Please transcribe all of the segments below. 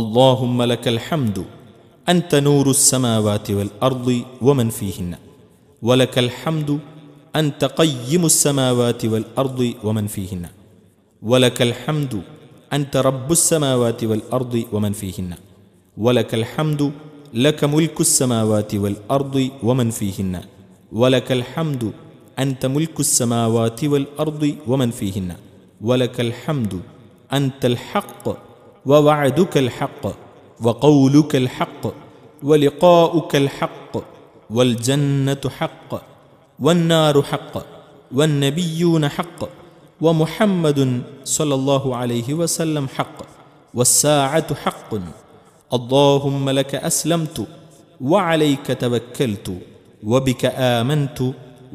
اللهم لك الحمد أنت نور السماوات والأرض ومن فيهن ولك الحمد أنت قيم السماوات والأرض ومن فيهن ولك الحمد أنت رب السماوات والأرض ومن فيهن ولك الحمد لك ملك السماوات والأرض ومن فيهن ولك الحمد أنت ملك السماوات والأرض ومن فيهن ولك الحمد أنت الحق ووعدك الحق وقولك الحق ولقاؤك الحق والجنة حق والنار حق والنبيون حق ومحمد صلى الله عليه وسلم حق والساعة حق اللهم لك أسلمت وعليك توكلت وبك آمنت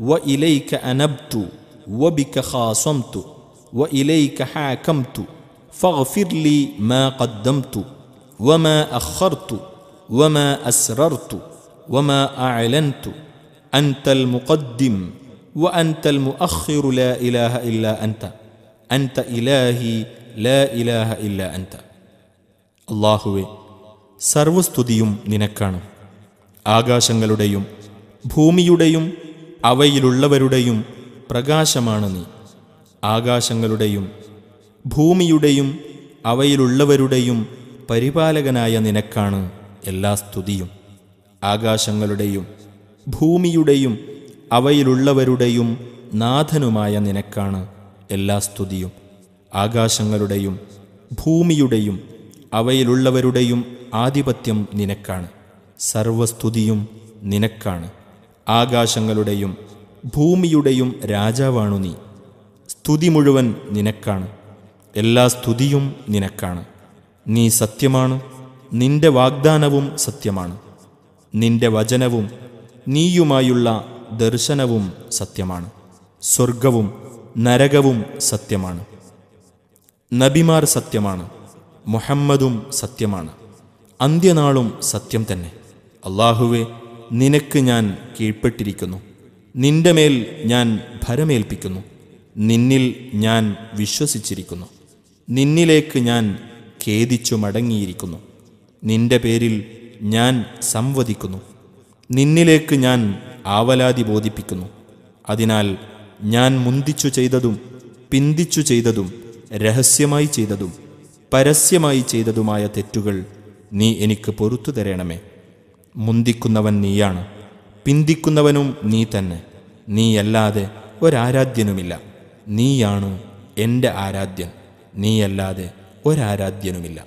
وإليك أنبت وبك خاصمت وإليك حاكمت فاغفر لي ما قدمت وما اخرت وما اسررت وما اعلنت انت المقدم وانت المؤخر لا اله الا انت أنت إلهي لا إله إلا أنت അള്ളാഹുവെ സർവസ്തുതിയും നിനക്കാണ് ആകാശങ്ങളുടെയും ഭൂമിയുടെയും അവയിലുള്ളവരുടെയും പ്രകാശമാണ് നീ ആകാശങ്ങളുടെയും ഭൂമിയുടെയും അവയിലുള്ളവരുടെയും പരിപാലകനായ നിനക്കാണ് എല്ലാ സ്തുതിയും ആകാശങ്ങളുടെയും ഭൂമിയുടെയും അവയിലുള്ളവരുടെയും നാഥനുമായ നിനക്കാണ് എല്ലാ സ്തുതിയും ആകാശങ്ങളുടെയും ഭൂമിയുടെയും അവയിലുള്ളവരുടെയും ആധിപത്യം നിനക്കാണ് സർവസ്തുതിയും നിനക്കാണ് ആകാശങ്ങളുടെയും ഭൂമിയുടെയും രാജാവാണു നീ സ്തുതി മുഴുവൻ നിനക്കാണ് എല്ലാ സ്തുതിയും നിനക്കാണ് നീ സത്യമാണ് നിന്റെ വാഗ്ദാനവും സത്യമാണ് നിന്റെ വചനവും നീയുമായുള്ള ദർശനവും സത്യമാണ് സ്വർഗവും നരകവും സത്യമാണ് നബിമാർ സത്യമാണ് മുഹമ്മദും സത്യമാണ് അന്ത്യനാളും സത്യം തന്നെ അള്ളാഹുവെ നിനക്ക് ഞാൻ കീഴ്പ്പെട്ടിരിക്കുന്നു നിന്റെ മേൽ ഞാൻ ഭരമേൽപ്പിക്കുന്നു നിന്നിൽ ഞാൻ വിശ്വസിച്ചിരിക്കുന്നു നിന്നിലേക്ക് ഞാൻ ഖേദിച്ചു മടങ്ങിയിരിക്കുന്നു നിന്റെ പേരിൽ ഞാൻ സംവദിക്കുന്നു നിന്നിലേക്ക് ഞാൻ ആവലാതി ബോധിപ്പിക്കുന്നു അതിനാൽ ഞാൻ മുന്തിച്ചു ചെയ്തതും പിന്തിച്ചു ചെയ്തതും രഹസ്യമായി ചെയ്തതും പരസ്യമായി ചെയ്തതുമായ തെറ്റുകൾ നീ എനിക്ക് പൊറത്തു തരണമേ മുന്തിക്കുന്നവൻ നീയാണ് പിന്തിക്കുന്നവനും നീ തന്നെ നീയല്ലാതെ ഒരാരാധ്യനുമില്ല നീയാണ് എൻ്റെ ആരാധ്യൻ നീയല്ലാതെ ഒരാരാധ്യനുമില്ല